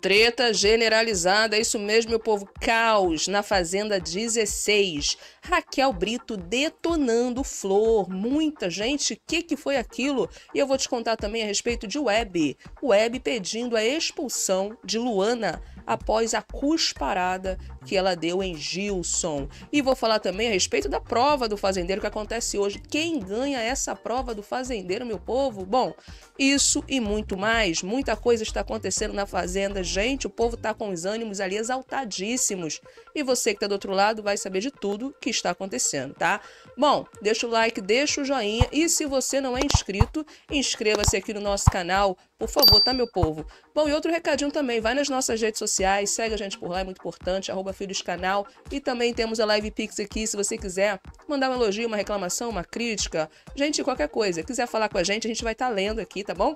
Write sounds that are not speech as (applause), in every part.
Treta generalizada, é isso mesmo, meu povo. Caos na Fazenda 16. Raquel Brito detonando flor. Muita gente, o que, que foi aquilo? E eu vou te contar também a respeito de Web. Web pedindo a expulsão de Luana após a cusparada que ela deu em Gilson. E vou falar também a respeito da prova do fazendeiro que acontece hoje. Quem ganha essa prova do fazendeiro, meu povo? Bom, isso e muito mais. Muita coisa está acontecendo na fazenda, gente. O povo está com os ânimos ali exaltadíssimos. E você que está do outro lado vai saber de tudo que está acontecendo, tá? Bom, deixa o like, deixa o joinha e se você não é inscrito, inscreva-se aqui no nosso canal por favor, tá, meu povo? Bom, e outro recadinho também, vai nas nossas redes sociais, segue a gente por lá, é muito importante, arroba Filhos Canal. E também temos a Live Pix aqui, se você quiser mandar um elogio, uma reclamação, uma crítica, gente, qualquer coisa. Quiser falar com a gente, a gente vai estar tá lendo aqui, tá bom?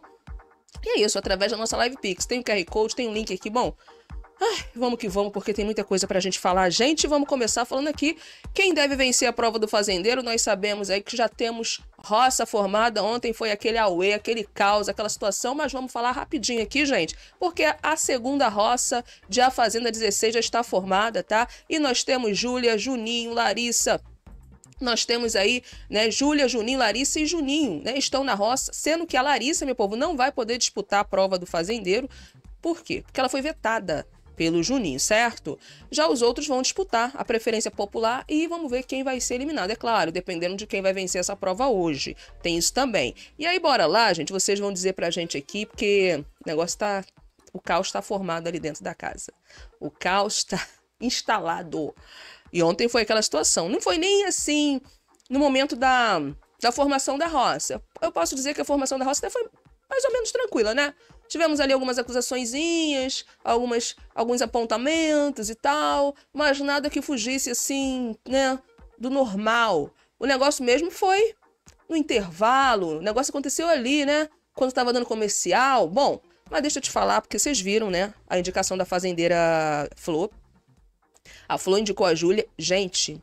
E é isso, através da nossa Live Pix. Tem o QR Code, tem o link aqui, bom. Ai, vamos que vamos, porque tem muita coisa pra gente falar. Gente, vamos começar falando aqui quem deve vencer a prova do fazendeiro. Nós sabemos aí que já temos roça formada ontem foi aquele auê, aquele caos, aquela situação, mas vamos falar rapidinho aqui, gente, porque a segunda roça de A Fazenda 16 já está formada, tá? E nós temos Júlia, Juninho, Larissa, nós temos aí, né, Júlia, Juninho, Larissa e Juninho, né, estão na roça, sendo que a Larissa, meu povo, não vai poder disputar a prova do fazendeiro. Por quê? Porque ela foi vetada pelo Juninho, certo? Já os outros vão disputar a preferência popular e vamos ver quem vai ser eliminado, é claro, dependendo de quem vai vencer essa prova hoje. Tem isso também. E aí, bora lá, gente, vocês vão dizer pra gente aqui, porque o negócio tá. O caos está formado ali dentro da casa. O caos está (laughs) instalado. E ontem foi aquela situação. Não foi nem assim no momento da, da formação da roça. Eu posso dizer que a formação da roça até foi mais ou menos tranquila, né? Tivemos ali algumas acusaçõezinhas, algumas, alguns apontamentos e tal, mas nada que fugisse assim, né, do normal. O negócio mesmo foi no intervalo, o negócio aconteceu ali, né, quando estava dando comercial. Bom, mas deixa eu te falar, porque vocês viram, né, a indicação da fazendeira Flor. A Flor indicou a Júlia. Gente,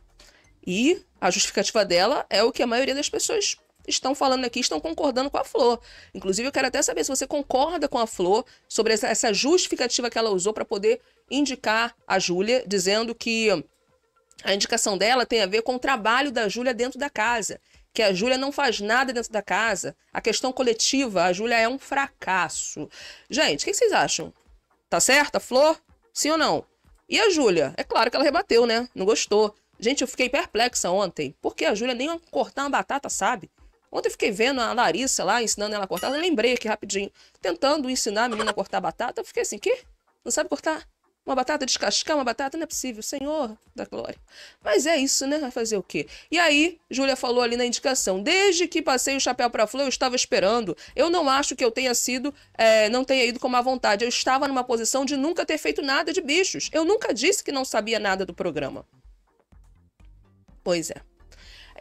e a justificativa dela é o que a maioria das pessoas estão falando aqui estão concordando com a Flor. Inclusive, eu quero até saber se você concorda com a Flor sobre essa, essa justificativa que ela usou para poder indicar a Júlia, dizendo que a indicação dela tem a ver com o trabalho da Júlia dentro da casa, que a Júlia não faz nada dentro da casa. A questão coletiva, a Júlia é um fracasso. Gente, o que vocês acham? Tá certa, Flor? Sim ou não? E a Júlia? É claro que ela rebateu, né? Não gostou. Gente, eu fiquei perplexa ontem, porque a Júlia nem cortar uma batata sabe. Ontem eu fiquei vendo a Larissa lá, ensinando ela a cortar. Eu lembrei aqui rapidinho. Tentando ensinar a menina a cortar batata. Eu fiquei assim, que? Não sabe cortar? Uma batata, descascar uma batata, não é possível. Senhor da glória. Mas é isso, né? Vai fazer o quê? E aí, Júlia falou ali na indicação: desde que passei o chapéu para a flor, eu estava esperando. Eu não acho que eu tenha sido, é, não tenha ido com má vontade. Eu estava numa posição de nunca ter feito nada de bichos. Eu nunca disse que não sabia nada do programa. Pois é.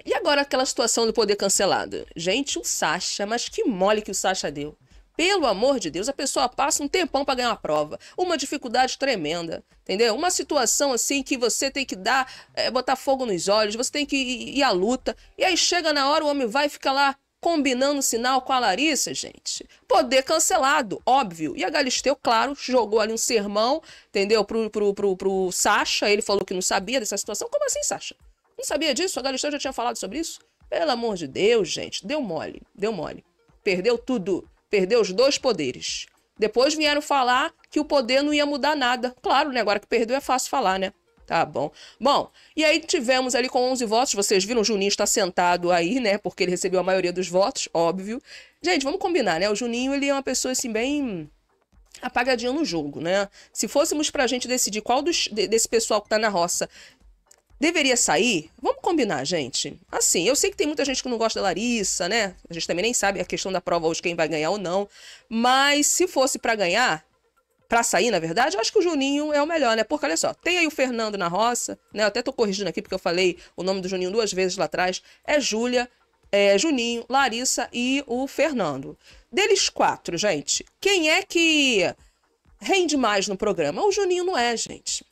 E agora aquela situação do poder cancelado? Gente, o Sasha, mas que mole que o Sasha deu. Pelo amor de Deus, a pessoa passa um tempão para ganhar uma prova. Uma dificuldade tremenda, entendeu? Uma situação assim que você tem que dar, é, botar fogo nos olhos, você tem que ir, ir à luta. E aí chega na hora, o homem vai e fica lá combinando sinal com a Larissa, gente. Poder cancelado, óbvio. E a Galisteu, claro, jogou ali um sermão, entendeu? Pro, pro, pro, pro Sasha, ele falou que não sabia dessa situação. Como assim, Sasha? Não sabia disso? A Galistão já tinha falado sobre isso? Pelo amor de Deus, gente, deu mole, deu mole. Perdeu tudo, perdeu os dois poderes. Depois vieram falar que o poder não ia mudar nada. Claro, né? Agora que perdeu é fácil falar, né? Tá bom. Bom, e aí tivemos ali com 11 votos, vocês viram, o Juninho está sentado aí, né? Porque ele recebeu a maioria dos votos, óbvio. Gente, vamos combinar, né? O Juninho, ele é uma pessoa, assim, bem apagadinho no jogo, né? Se fôssemos pra gente decidir qual dos, desse pessoal que tá na roça Deveria sair? Vamos combinar, gente. Assim, eu sei que tem muita gente que não gosta da Larissa, né? A gente também nem sabe a questão da prova hoje, quem vai ganhar ou não. Mas se fosse para ganhar, para sair, na verdade, eu acho que o Juninho é o melhor, né? Porque olha só, tem aí o Fernando na roça, né? Eu até tô corrigindo aqui porque eu falei o nome do Juninho duas vezes lá atrás. É Júlia, é Juninho, Larissa e o Fernando. Deles quatro, gente, quem é que rende mais no programa? O Juninho não é, gente.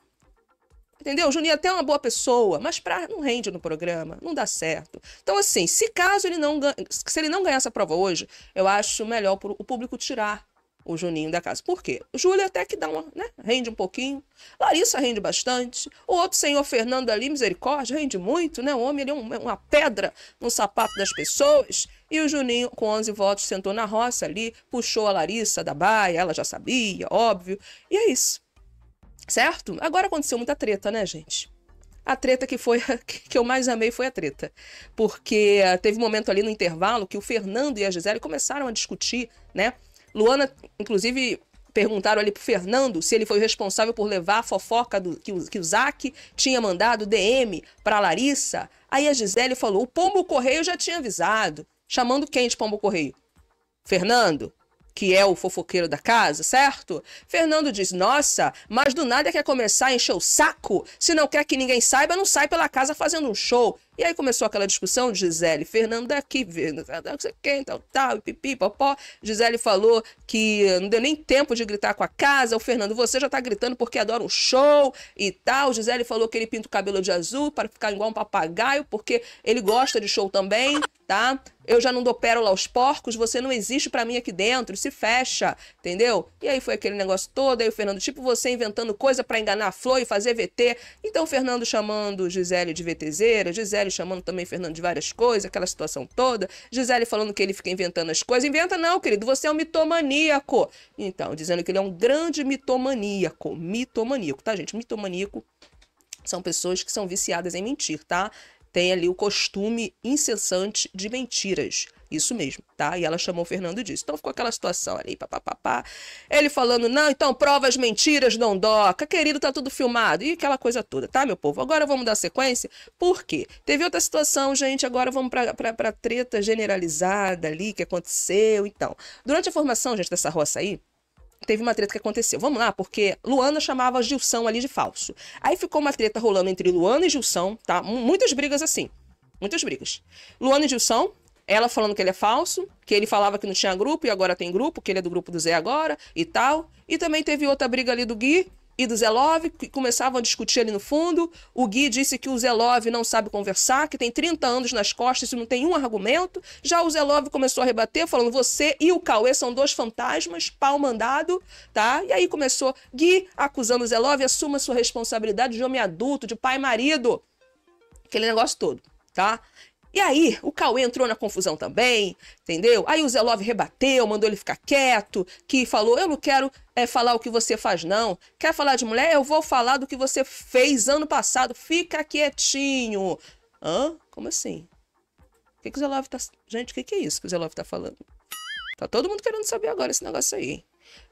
Entendeu? O Juninho é até é uma boa pessoa, mas pra, não rende no programa, não dá certo. Então, assim, se caso ele não ganha, se ele não ganhar essa prova hoje, eu acho melhor o público tirar o Juninho da casa. Por quê? O Júlio até que dá uma, né? Rende um pouquinho. Larissa rende bastante. O outro senhor Fernando ali, misericórdia, rende muito, né? O homem ele é um, é uma pedra no sapato das pessoas. E o Juninho, com 11 votos, sentou na roça ali, puxou a Larissa da baia, ela já sabia, óbvio. E é isso. Certo? Agora aconteceu muita treta, né, gente? A treta que foi (laughs) que eu mais amei foi a treta. Porque teve um momento ali no intervalo que o Fernando e a Gisele começaram a discutir, né? Luana, inclusive, perguntaram ali pro Fernando se ele foi responsável por levar a fofoca do, que, o, que o Zac tinha mandado DM para Larissa. Aí a Gisele falou: o Pombo Correio já tinha avisado. Chamando quem de Pombo Correio? Fernando? que é o fofoqueiro da casa, certo? Fernando diz: Nossa, mas do nada quer começar a encher o saco? Se não quer que ninguém saiba, não sai pela casa fazendo um show. E aí começou aquela discussão de Gisele Fernando aqui, Fernando não sei quem, então, tal, tal, pipi, popó. Gisele falou que não deu nem tempo de gritar com a casa. O Fernando, você já tá gritando porque adora um show e tal. Gisele falou que ele pinta o cabelo de azul para ficar igual um papagaio, porque ele gosta de show também, tá? Eu já não dou pérola aos porcos, você não existe para mim aqui dentro, se fecha, entendeu? E aí foi aquele negócio todo, aí o Fernando, tipo você inventando coisa para enganar a Flor e fazer VT. Então o Fernando chamando Gisele de VTZera, Gisele Gisele chamando também Fernando de várias coisas, aquela situação toda. Gisele falando que ele fica inventando as coisas. Inventa não, querido, você é um mitomaníaco. Então, dizendo que ele é um grande mitomaníaco. Mitomaníaco, tá, gente? Mitomaníaco são pessoas que são viciadas em mentir, tá? Tem ali o costume incessante de mentiras. Isso mesmo, tá? E ela chamou o Fernando disso. Então ficou aquela situação ali, papapá. Ele falando, não, então provas mentiras mentiras, Dondoca. Querido, tá tudo filmado. E aquela coisa toda, tá, meu povo? Agora vamos dar sequência. Por quê? Teve outra situação, gente. Agora vamos pra, pra, pra treta generalizada ali que aconteceu. Então, durante a formação, gente, dessa roça aí, teve uma treta que aconteceu. Vamos lá, porque Luana chamava Gilson ali de falso. Aí ficou uma treta rolando entre Luana e Gilson, tá? Muitas brigas assim. Muitas brigas. Luana e Gilson, ela falando que ele é falso, que ele falava que não tinha grupo e agora tem grupo, que ele é do grupo do Zé agora e tal. E também teve outra briga ali do Gui e do Zé Love, que começavam a discutir ali no fundo. O Gui disse que o Zé Love não sabe conversar, que tem 30 anos nas costas e não tem um argumento. Já o Zé Love começou a rebater, falando: você e o Cauê são dois fantasmas, pau mandado, tá? E aí começou Gui acusando o Zé Love, assuma sua responsabilidade de homem adulto, de pai e marido. Aquele negócio todo, tá? E aí, o Cauê entrou na confusão também, entendeu? Aí o Zé Love rebateu, mandou ele ficar quieto, que falou: eu não quero é, falar o que você faz, não. Quer falar de mulher? Eu vou falar do que você fez ano passado. Fica quietinho. Hã? Como assim? O que, que o Zé Love tá. Gente, o que, que é isso que o Zé Love tá falando? Tá todo mundo querendo saber agora esse negócio aí.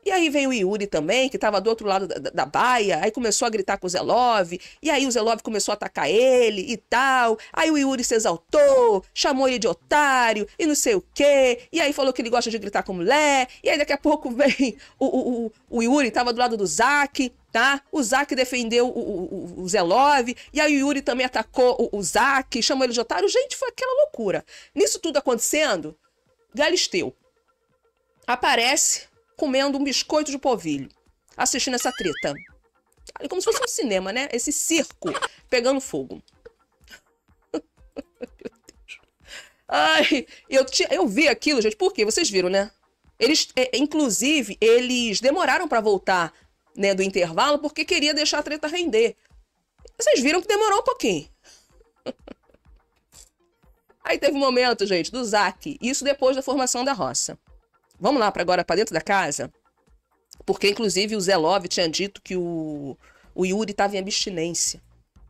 E aí vem o Yuri também, que estava do outro lado da, da, baia, aí começou a gritar com o Zelov, e aí o Zelov começou a atacar ele e tal. Aí o Yuri se exaltou, chamou ele de otário e não sei o quê, e aí falou que ele gosta de gritar com mulher, e aí daqui a pouco (laughs) vem o, o, o, o Yuri, estava do lado do Zack, tá? O Zack defendeu o, o, o Zelov, e aí o Yuri também atacou o, o Zack, chamou ele de otário. Gente, foi aquela loucura. Nisso tudo acontecendo, Galisteu aparece comendo um biscoito de polvilho, assistindo essa treta. ali como se fosse um cinema, né? Esse circo pegando fogo. (laughs) Ai, eu, tinha, eu vi aquilo, gente, porque Vocês viram, né? Eles, é, inclusive, eles demoraram para voltar né, do intervalo porque queria deixar a treta render. Vocês viram que demorou um pouquinho. (laughs) Aí teve um momento, gente, do Zac, isso depois da formação da roça. Vamos lá para agora para dentro da casa? Porque, inclusive, o Zé Love tinha dito que o, o Yuri estava em abstinência.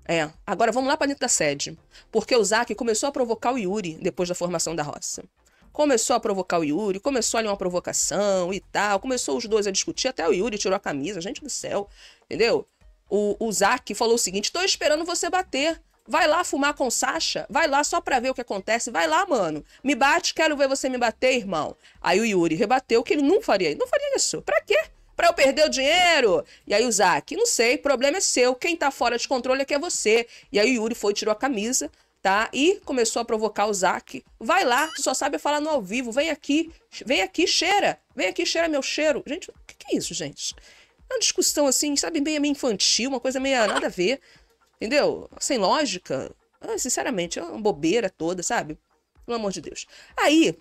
É, agora vamos lá para dentro da sede. Porque o Zac começou a provocar o Yuri depois da formação da roça. Começou a provocar o Yuri, começou ali uma provocação e tal. Começou os dois a discutir, até o Yuri tirou a camisa, gente do céu, entendeu? O, o Zac falou o seguinte: tô esperando você bater. Vai lá fumar com Sasha? Vai lá só pra ver o que acontece? Vai lá, mano. Me bate, quero ver você me bater, irmão. Aí o Yuri rebateu que ele não faria. Não faria isso. Pra quê? Pra eu perder o dinheiro? E aí o Zack, não sei, problema é seu. Quem tá fora de controle é que é você. E aí o Yuri foi, tirou a camisa, tá? E começou a provocar o Zack. Vai lá, tu só sabe falar no ao vivo. Vem aqui, vem aqui, cheira. Vem aqui, cheira meu cheiro. Gente, o que, que é isso, gente? É uma discussão assim, sabe, meio, meio infantil, uma coisa meio nada a ver. Entendeu? Sem lógica. Ah, sinceramente, é uma bobeira toda, sabe? Pelo amor de Deus. Aí,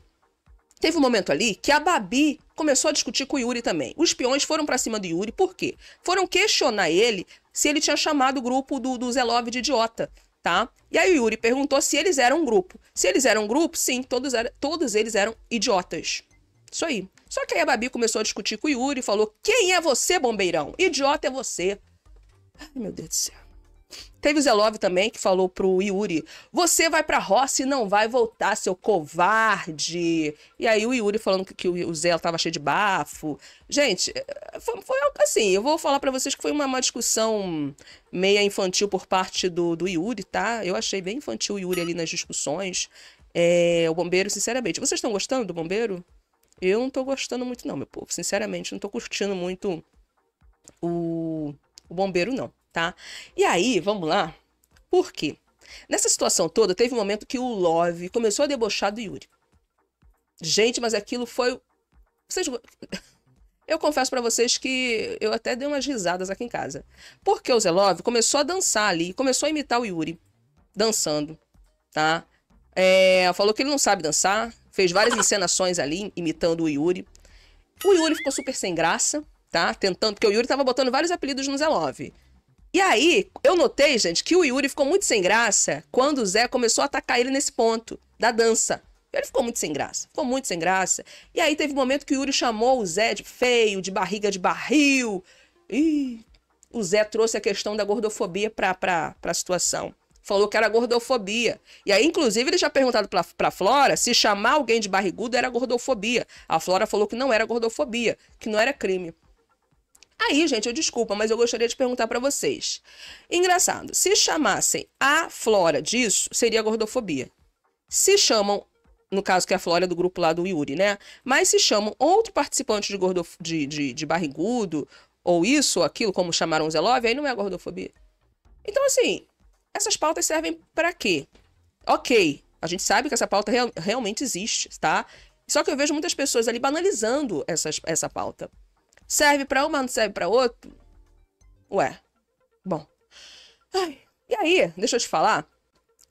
teve um momento ali que a Babi começou a discutir com o Yuri também. Os peões foram para cima do Yuri, por quê? Foram questionar ele se ele tinha chamado o grupo do, do Zelov de idiota, tá? E aí o Yuri perguntou se eles eram um grupo. Se eles eram um grupo, sim, todos, era, todos eles eram idiotas. Isso aí. Só que aí a Babi começou a discutir com o Yuri, falou: Quem é você, bombeirão? Idiota é você. Ai, meu Deus do céu. Teve o Zelov também que falou pro Yuri: Você vai pra roça e não vai voltar, seu covarde. E aí o Yuri falando que, que o Zé tava cheio de bafo. Gente, eh, foi, foi assim, eu vou falar para vocês que foi uma, uma, discussão meia infantil por parte do, do Yuri, tá? Eu achei bem infantil o Yuri ali nas discussões. É, o bombeiro, sinceramente. Vocês estão gostando do bombeiro? Eu não tô gostando muito, não, meu povo. Sinceramente, não tô curtindo muito o, o bombeiro, não tá? E aí, vamos lá. Por quê? Nessa situação toda, teve um momento que o Love começou a debochar do Yuri. Gente, mas aquilo foi. Vocês... (laughs) Eu confesso para vocês que eu até dei umas risadas aqui em casa. Porque o Zelove começou a dançar ali, começou a imitar o Yuri, dançando, tá? É, falou que ele não sabe dançar, fez várias encenações ali, imitando o Yuri. O Yuri ficou super sem graça, tá? Tentando, porque o Yuri tava botando vários apelidos no Zelove. E aí, eu notei, gente, que o Yuri ficou muito sem graça quando o Zé começou a atacar ele nesse ponto da dança. Ele ficou muito sem graça, ficou muito sem graça. E aí teve um momento que o Yuri chamou o Zé de feio, de barriga de barril. E o Zé trouxe a questão da gordofobia para a situação. Falou que era gordofobia. E aí, inclusive, ele já perguntado para a Flora se chamar alguém de barrigudo era gordofobia. A Flora falou que não era gordofobia, que não era crime. Aí, gente, eu desculpa, mas eu gostaria de perguntar para vocês. Engraçado, se chamassem a Flora disso, seria gordofobia. Se chamam, no caso que é a Flora do grupo lá do Yuri, né? Mas se chamam outro participante de, gordof... de, de, de barrigudo, ou isso ou aquilo, como chamaram o Zelov, aí não é gordofobia. Então, assim, essas pautas servem para quê? Ok, a gente sabe que essa pauta real, realmente existe, tá? Só que eu vejo muitas pessoas ali banalizando essas, essa pauta. Serve para um, não serve para outro? Ué. Bom. Ai, e aí, deixa eu te falar.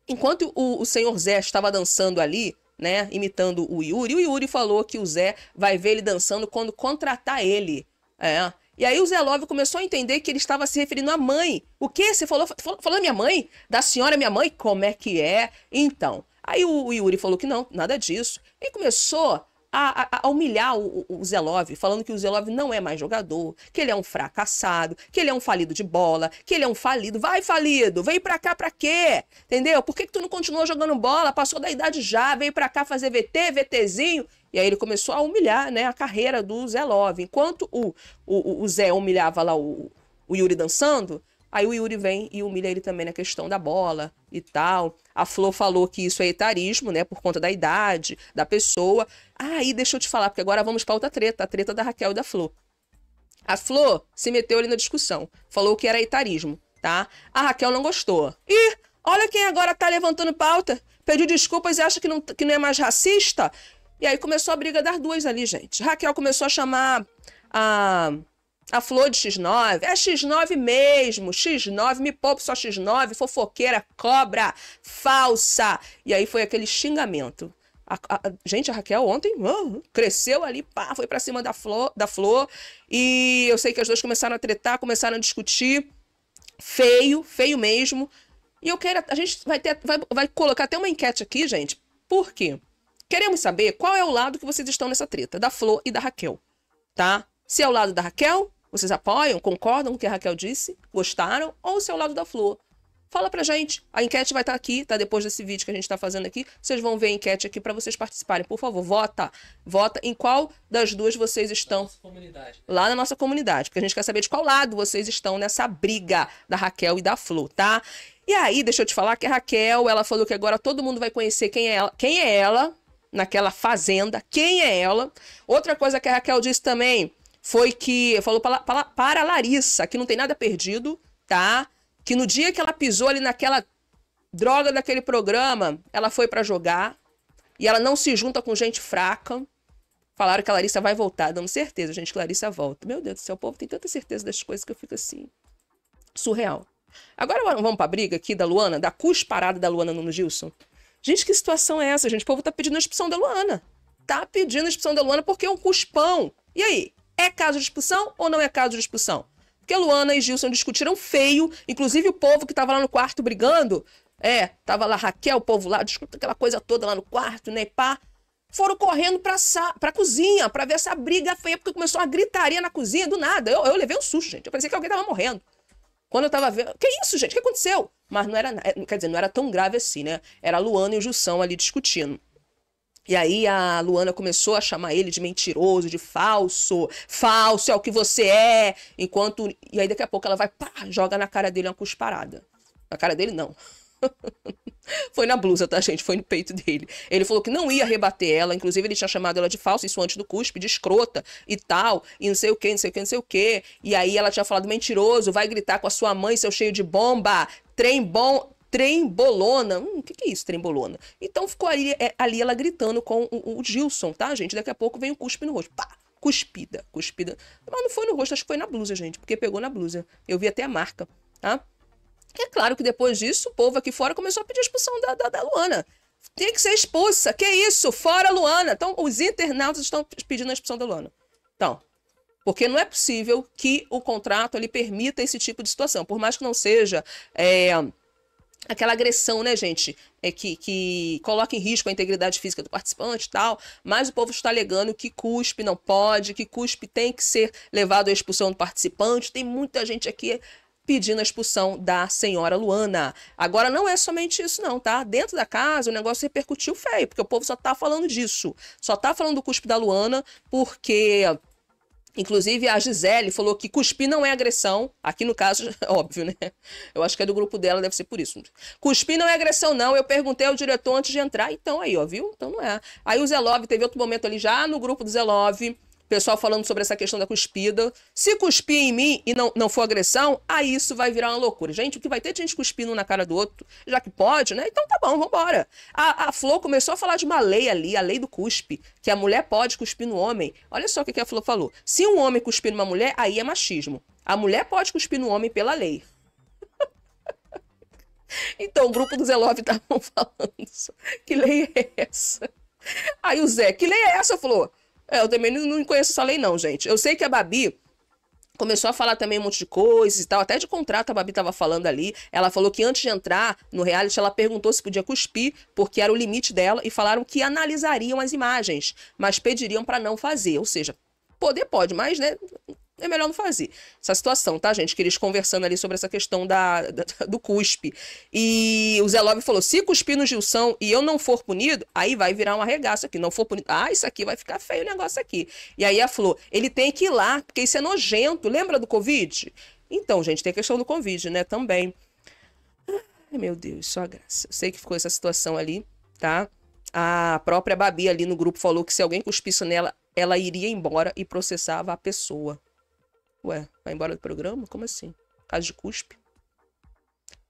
Enquanto o, o senhor Zé estava dançando ali, né, imitando o Yuri, o Yuri falou que o Zé vai ver ele dançando quando contratar ele. É. E aí o Zé Love começou a entender que ele estava se referindo à mãe. O que? Você falou, falou, falou da minha mãe? Da senhora minha mãe? Como é que é? Então. Aí o, o Yuri falou que não, nada disso. E começou a, a, humilhar o, o, o, Zelov, falando que o Zelov não é mais jogador, que ele é um fracassado, que ele é um falido de bola, que ele é um falido. Vai, falido! Vem pra cá pra quê? Entendeu? Por que, que tu não continua jogando bola? Passou da idade já, veio pra cá fazer VT, VTzinho. E aí ele começou a humilhar né, a carreira do Zelov. Enquanto o, o, o Zé humilhava lá o, o Yuri dançando, Aí o Yuri vem e humilha ele também na questão da bola e tal. A Flor falou que isso é etarismo, né? Por conta da idade da pessoa. Ah, e deixa eu te falar, porque agora vamos para outra treta, a treta da Raquel e da Flor. A Flor se meteu ali na discussão, falou que era etarismo, tá? A Raquel não gostou. Ih, olha quem agora tá levantando pauta, pediu desculpas e acha que não, que não é mais racista. E aí começou a briga das duas ali, gente. Raquel começou a chamar a a flor de X9 é X9 mesmo. X9, me poupe só X9, fofoqueira, cobra, falsa. E aí foi aquele xingamento. A, a, gente, a Raquel ontem uh, cresceu ali, pá, foi para cima da flor, da flor. E eu sei que as duas começaram a tretar, começaram a discutir. Feio, feio mesmo. E eu quero. A gente vai, ter, vai, vai colocar até uma enquete aqui, gente. Por quê? Queremos saber qual é o lado que vocês estão nessa treta, da Flor e da Raquel. Tá? Se é o lado da Raquel, vocês apoiam, concordam com o que a Raquel disse? Gostaram? Ou o seu lado da flor? Fala pra gente. A enquete vai estar tá aqui, tá depois desse vídeo que a gente tá fazendo aqui. Vocês vão ver a enquete aqui para vocês participarem. Por favor, vota. Vota em qual das duas vocês estão. Na lá na nossa comunidade, porque a gente quer saber de qual lado vocês estão nessa briga da Raquel e da Flor, tá? E aí, deixa eu te falar que a Raquel, ela falou que agora todo mundo vai conhecer quem é ela, quem é ela naquela fazenda, quem é ela? Outra coisa que a Raquel disse também, foi que falou para, para, para Larissa que não tem nada perdido, tá? Que no dia que ela pisou ali naquela droga daquele programa, ela foi para jogar e ela não se junta com gente fraca. Falaram que a Larissa vai voltar, dando certeza, gente, que a Larissa volta. Meu Deus do céu, o povo tem tanta certeza das coisas que eu fico assim. Surreal. Agora vamos pra briga aqui da Luana, da cusparada da Luana Nuno Gilson. Gente, que situação é essa, gente? O povo tá pedindo a expulsão da Luana. Tá pedindo a expulsão da Luana porque é um cuspão. E aí? É caso de expulsão ou não é caso de expulsão? Porque Luana e Gilson discutiram feio, inclusive o povo que estava lá no quarto brigando, é, tava lá Raquel, o povo lá, discutindo aquela coisa toda lá no quarto, né, pá. Foram correndo pra, sa pra cozinha pra ver essa briga feia, porque começou uma gritaria na cozinha do nada. Eu, eu levei um susto, gente. Eu pensei que alguém tava morrendo. Quando eu tava vendo. Que isso, gente? O que aconteceu? Mas não era. É, quer dizer, não era tão grave assim, né? Era a Luana e o Jussão ali discutindo. E aí a Luana começou a chamar ele de mentiroso, de falso, falso é o que você é, enquanto. E aí daqui a pouco ela vai, pá, joga na cara dele uma cusparada. Na cara dele, não. (laughs) foi na blusa, tá, gente? Foi no peito dele. Ele falou que não ia rebater ela, inclusive ele tinha chamado ela de falsa, isso antes do cuspe, de escrota e tal, e não sei o que, não sei o que, não sei o que. E aí ela tinha falado mentiroso, vai gritar com a sua mãe, seu cheio de bomba, trem bom, trembolona. Hum, o que, que é isso, trembolona? Então ficou ali, é, ali ela gritando com o, o, Gilson, tá, gente? Daqui a pouco vem o cuspe no rosto. Pá! Cuspida, cuspida. Mas não foi no rosto, acho que foi na blusa, gente, porque pegou na blusa. Eu vi até a marca, tá? É claro que depois disso, o povo aqui fora começou a pedir a expulsão da, da, da Luana. Tem que ser expulsa. Que isso? Fora Luana. Então, os internautas estão pedindo a expulsão da Luana. Então, porque não é possível que o contrato ali permita esse tipo de situação, por mais que não seja é, aquela agressão, né, gente? É que, que coloca em risco a integridade física do participante e tal, mas o povo está alegando que cuspe não pode, que cuspe tem que ser levado à expulsão do participante. Tem muita gente aqui pedindo a expulsão da senhora Luana. Agora não é somente isso não, tá? Dentro da casa o negócio repercutiu feio, porque o povo só tá falando disso. Só tá falando do cuspe da Luana porque Inclusive, a Gisele falou que cuspir não é agressão. Aqui no caso, (laughs) óbvio, né? Eu acho que é do grupo dela, deve ser por isso. Cuspir não é agressão, não. Eu perguntei ao diretor antes de entrar. Então, aí, ó, viu? Então não é. Aí o Zelove teve outro momento ali já no grupo do Zelove pessoal falando sobre essa questão da cuspida. Se cuspir em mim e não, não for agressão, aí isso vai virar uma loucura. Gente, o que vai ter de gente cuspindo um na cara do outro, já que pode, né? Então tá bom, vambora. A, a Flor começou a falar de uma lei ali, a lei do cuspe, que a mulher pode cuspir no homem. Olha só o que, a Flor falou. Se um homem cuspir numa mulher, aí é machismo. A mulher pode cuspir no homem pela lei. (laughs) então, o grupo do Elove estavam tá (laughs) falando. Que lei é essa? Aí o Zé, que lei é essa, Flor? É, eu também não conheço essa lei, não, gente. Eu sei que a Babi começou a falar também um monte de coisas e tal, até de contrato a Babi estava falando ali. Ela falou que antes de entrar no reality, ela perguntou se podia cuspir, porque era o limite dela, e falaram que analisariam as imagens, mas pediriam para não fazer. Ou seja, poder pode, mas, né, é melhor não fazer. Essa situação, tá, gente? Que eles conversando ali sobre essa questão da, da (laughs) do cuspe. E o Zé Love falou: se cuspir no Gilson e eu não for punido, aí vai virar um arregaço aqui. Não for punido, ah, isso aqui vai ficar feio o negócio aqui. E aí a Flor, ele tem que ir lá, porque isso é nojento. Lembra do Covid? Então, gente, tem a questão do Covid, né? Também. Ai, meu Deus, só graça. Eu sei que ficou essa situação ali, tá? A própria Babi ali no grupo falou que se alguém cuspisse nela, ela iria embora e processava a pessoa. Ué, vai embora do programa? Como assim? Caso de cuspe.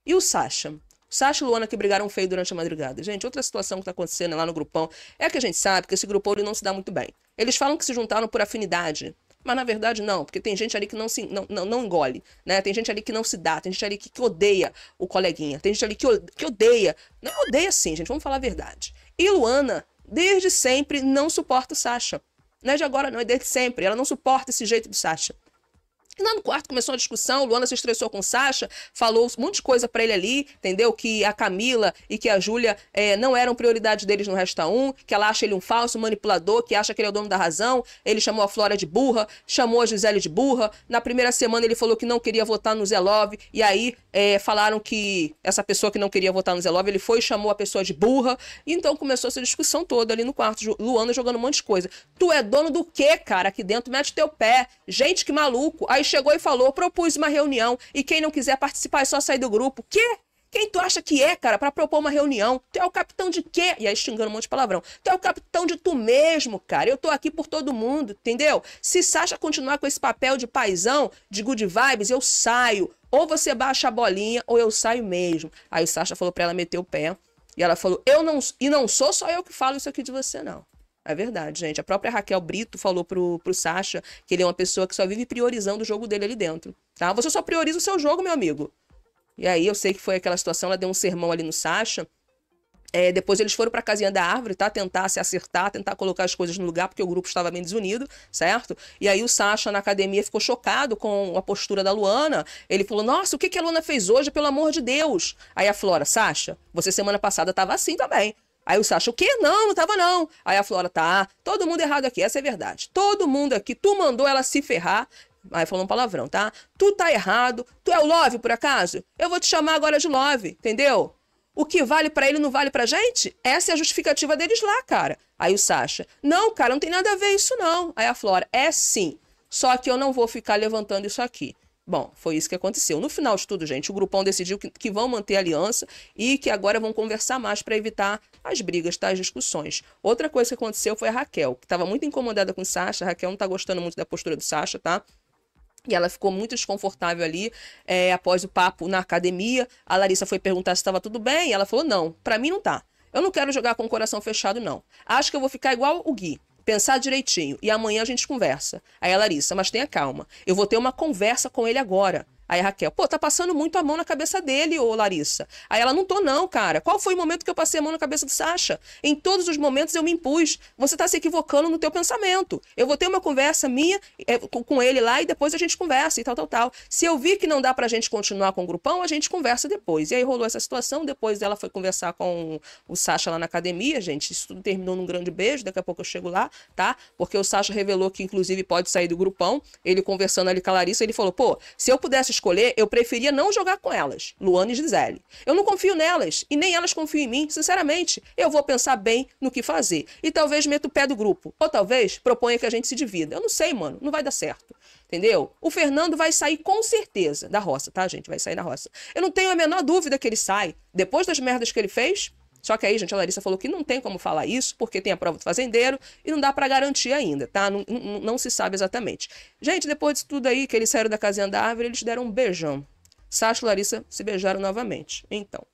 E o Sasha? O Sasha e Luana que brigaram feio durante a madrugada. Gente, outra situação que tá acontecendo lá no grupão é que a gente sabe que esse grupão ele não se dá muito bem. Eles falam que se juntaram por afinidade, mas na verdade não, porque tem gente ali que não se não, não, não, engole, né? Tem gente ali que não se dá, tem gente ali que, que odeia o coleguinha, tem gente ali que, que odeia. Não odeia sim, gente, vamos falar a verdade. E Luana, desde sempre, não suporta o Sasha. Não é de agora, não, é desde sempre. Ela não suporta esse jeito do Sasha. E lá no quarto começou uma discussão, Luana se estressou com Sasha, falou um monte de coisa para ele ali, entendeu? Que a Camila e que a Júlia é, não eram prioridade deles no Resta 1, que ela acha ele um falso manipulador, que acha que ele é o dono da razão. Ele chamou a Flora de burra, chamou a Gisele de burra. Na primeira semana ele falou que não queria votar no Love, e aí é, falaram que essa pessoa que não queria votar no Love, ele foi e chamou a pessoa de burra. Então começou essa discussão toda ali no quarto, Luana jogando um monte de coisa. Tu é dono do quê, cara? Aqui dentro mete teu pé. Gente, que maluco. Aí Aí chegou e falou: propus uma reunião e quem não quiser participar é só sair do grupo. Quê? Quem tu acha que é, cara, para propor uma reunião? Tu é o capitão de quê? E aí xingando um monte de palavrão. Tu é o capitão de tu mesmo, cara. Eu tô aqui por todo mundo, entendeu? Se Sasha continuar com esse papel de paizão, de good vibes, eu saio. Ou você baixa a bolinha, ou eu saio mesmo. Aí o Sasha falou pra ela meter o pé. E ela falou: "Eu não e não sou só eu que falo isso aqui de você não. É verdade, gente. A própria Raquel Brito falou pro, pro Sasha que ele é uma pessoa que só vive priorizando o jogo dele ali dentro. Tá? Você só prioriza o seu jogo, meu amigo. E aí eu sei que foi aquela situação, ela deu um sermão ali no Sasha. É, depois eles foram para a casinha da árvore, tá? Tentar se acertar, tentar colocar as coisas no lugar, porque o grupo estava bem desunido, certo? E aí o Sasha na academia ficou chocado com a postura da Luana. Ele falou: Nossa, o que, que a Luana fez hoje, pelo amor de Deus? Aí a Flora, Sasha, você semana passada estava assim também. Aí o Sasha, o quê? Não, não tava não. Aí a Flora, tá, todo mundo errado aqui, essa é verdade. Todo mundo aqui, tu mandou ela se ferrar. Aí falou um palavrão, tá? Tu tá errado, tu é o Love, por acaso? Eu vou te chamar agora de Love, entendeu? O que vale para ele não vale pra gente? Essa é a justificativa deles lá, cara. Aí o Sasha, não, cara, não tem nada a ver isso não. Aí a Flora, é sim, só que eu não vou ficar levantando isso aqui. Bom, foi isso que aconteceu. No final de tudo, gente, o grupão decidiu que, que vão manter a aliança e que agora vão conversar mais para evitar as brigas, tá? as discussões. Outra coisa que aconteceu foi a Raquel, que estava muito incomodada com o Sasha. A Raquel não está gostando muito da postura do Sasha, tá? E ela ficou muito desconfortável ali é, após o papo na academia. A Larissa foi perguntar se estava tudo bem e ela falou: não, para mim não tá. Eu não quero jogar com o coração fechado, não. Acho que eu vou ficar igual o Gui pensar direitinho e amanhã a gente conversa. Aí a Larissa, mas tenha calma, eu vou ter uma conversa com ele agora. Aí a Raquel, pô, tá passando muito a mão na cabeça dele, ô Larissa. Aí ela, não tô não, cara. Qual foi o momento que eu passei a mão na cabeça do Sasha? Em todos os momentos eu me impus. Você tá se equivocando no teu pensamento. Eu vou ter uma conversa minha é, com ele lá e depois a gente conversa e tal, tal, tal. Se eu vi que não dá pra gente continuar com o grupão, a gente conversa depois. E aí rolou essa situação, depois ela foi conversar com o Sasha lá na academia, gente. Isso tudo terminou num grande beijo, daqui a pouco eu chego lá, tá? Porque o Sasha revelou que, inclusive, pode sair do grupão. Ele conversando ali com a Larissa, ele falou, pô, se eu pudesse escolher, eu preferia não jogar com elas, Luana e Gisele. Eu não confio nelas e nem elas confiam em mim, sinceramente. Eu vou pensar bem no que fazer e talvez meta o pé do grupo, ou talvez proponha que a gente se divida. Eu não sei, mano, não vai dar certo. Entendeu? O Fernando vai sair com certeza da roça, tá, gente? Vai sair da roça. Eu não tenho a menor dúvida que ele sai. Depois das merdas que ele fez, só que aí, gente, a Larissa falou que não tem como falar isso, porque tem a prova do fazendeiro e não dá para garantir ainda, tá? Não, não, não, se sabe exatamente. Gente, depois disso tudo aí, que eles saíram da casinha da árvore, eles deram um beijão. Sasha e Larissa se beijaram novamente. Então.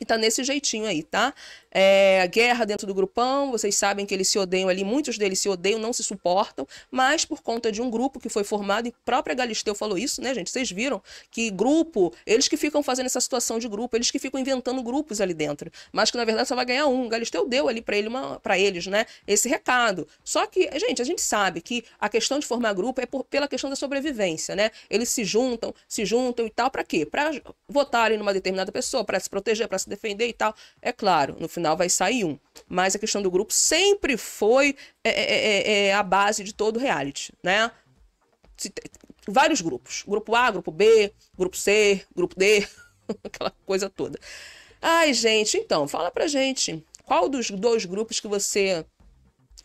E tá nesse jeitinho aí, tá? é, guerra dentro do grupão, vocês sabem que eles se odeiam ali, muitos deles se odeiam, não se suportam, mas por conta de um grupo que foi formado, e própria Galisteu falou isso, né, gente? Vocês viram que grupo, eles que ficam fazendo essa situação de grupo, eles que ficam inventando grupos ali dentro, mas que na verdade só vai ganhar um. Galisteu deu ali para ele eles, né, esse recado. Só que, gente, a gente sabe que a questão de formar grupo é por, pela questão da sobrevivência, né? Eles se juntam, se juntam e tal, para quê? Para votarem numa determinada pessoa, para se proteger, para se defender e tal. É claro, no final vai sair um. Mas a questão do grupo sempre foi é, é, é, é, é a base de todo reality, né? vários grupos. Grupo A, grupo B, grupo C, grupo D, (laughs) aquela coisa toda. Ai, gente, então, fala pra gente. Qual dos dois grupos que você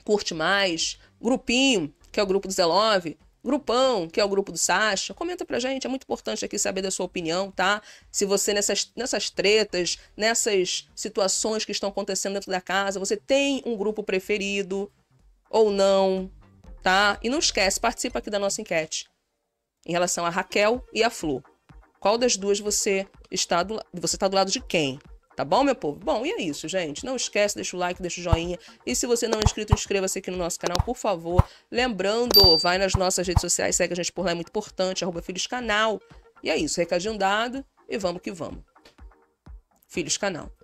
curte mais? Grupinho, que é o grupo do Zelove, Grupão, que é o grupo do Sasha, comenta pra gente, é muito importante aqui saber da sua opinião, tá? Se você nessas, nessas tretas, nessas situações que estão acontecendo dentro da casa, você tem um grupo preferido ou não, tá? E não esquece, participa aqui da nossa enquete em relação a Raquel e a Flu. Qual das duas você está do, você está do lado de quem? Tá bom, meu povo? Bom, e é isso, gente. Não esquece, deixa o like, deixa o joinha. E se você não é inscrito, inscreva-se aqui no nosso canal, por favor. Lembrando, vai nas nossas redes sociais, segue a gente por lá, é muito importante, arroba Filhos Canal. E é isso, recadinho dado e vamos que vamos. Filhos Canal.